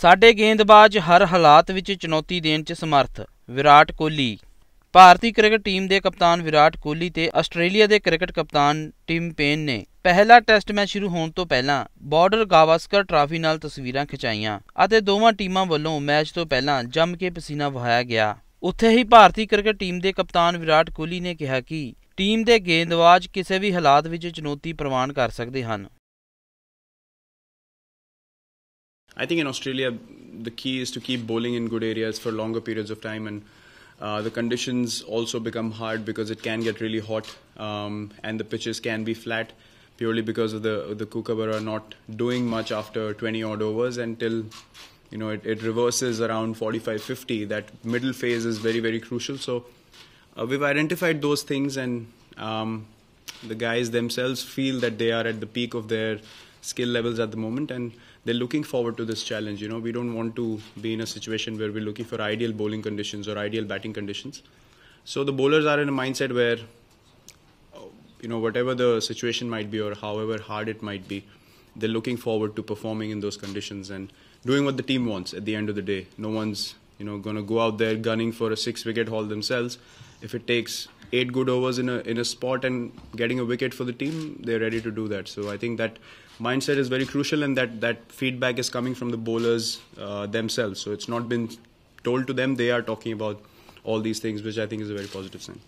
ਸਾਡੇ ਗੇਂਦਬਾਜ਼ ਹਰ ਹਾਲਾਤ ਵਿੱਚ ਚੁਣੌਤੀ ਦੇਣ 'ਚ ਸਮਰਥ ਵਿਰਾਟ ਕੋਹਲੀ ਭਾਰਤੀ ਕ੍ਰਿਕਟ ਟੀਮ ਦੇ ਕਪਤਾਨ ਵਿਰਾਟ ਕੋਹਲੀ ਤੇ ਆਸਟ੍ਰੇਲੀਆ ਦੇ ਕ੍ਰਿਕਟ ਕਪਤਾਨ ਟਿਮ ਪੇਨ ਨੇ ਪਹਿਲਾ ਟੈਸਟ ਮੈਚ ਸ਼ੁਰੂ ਹੋਣ ਤੋਂ ਪਹਿਲਾਂ ਬਾਰਡਰ ਗਾਵਸਕਰ ਟਰਾਫੀ ਨਾਲ ਤਸਵੀਰਾਂ ਖਿਚਾਈਆਂ ਅਤੇ ਦੋਵਾਂ ਟੀਮਾਂ ਵੱਲੋਂ ਮੈਚ ਤੋਂ ਪਹਿਲਾਂ ਜੰਮ ਕੇ ਪਸੀਨਾ ਵਹਾਇਆ ਗਿਆ ਉੱਥੇ ਹੀ ਭਾਰਤੀ ਕ੍ਰਿਕਟ ਟੀਮ ਦੇ ਕਪਤਾਨ ਵਿਰਾਟ ਕੋਹਲੀ ਨੇ ਕਿਹਾ ਕਿ ਟੀਮ ਦੇ ਗੇਂਦਬਾਜ਼ ਕਿਸੇ ਵੀ ਹਾਲਾਤ ਵਿੱਚ ਚੁਣੌਤੀ ਪ੍ਰਵਾਨ ਕਰ ਸਕਦੇ ਹਨ I think in Australia, the key is to keep bowling in good areas for longer periods of time and. Uh, the conditions also become hard because it can get really hot, um, and the pitches can be flat purely because of the the Kookaburra not doing much after 20 odd overs until you know it, it reverses around 45 50 that middle phase is very very crucial so uh, we've identified those things and um, the guys themselves feel that they are at the peak of their skill levels at the moment and they're looking forward to this challenge you know we don't want to be in a situation where we're looking for ideal bowling conditions or ideal batting conditions so the bowlers are in a mindset where you know whatever the situation might be or however hard it might be they're looking forward to performing in those conditions and doing what the team wants at the end of the day no one's you know going to go out there gunning for a six wicket haul themselves if it takes eight good overs in a in a spot and getting a wicket for the team, they're ready to do that. So I think that mindset is very crucial, and that that feedback is coming from the bowlers uh, themselves. So it's not been told to them; they are talking about all these things, which I think is a very positive sign.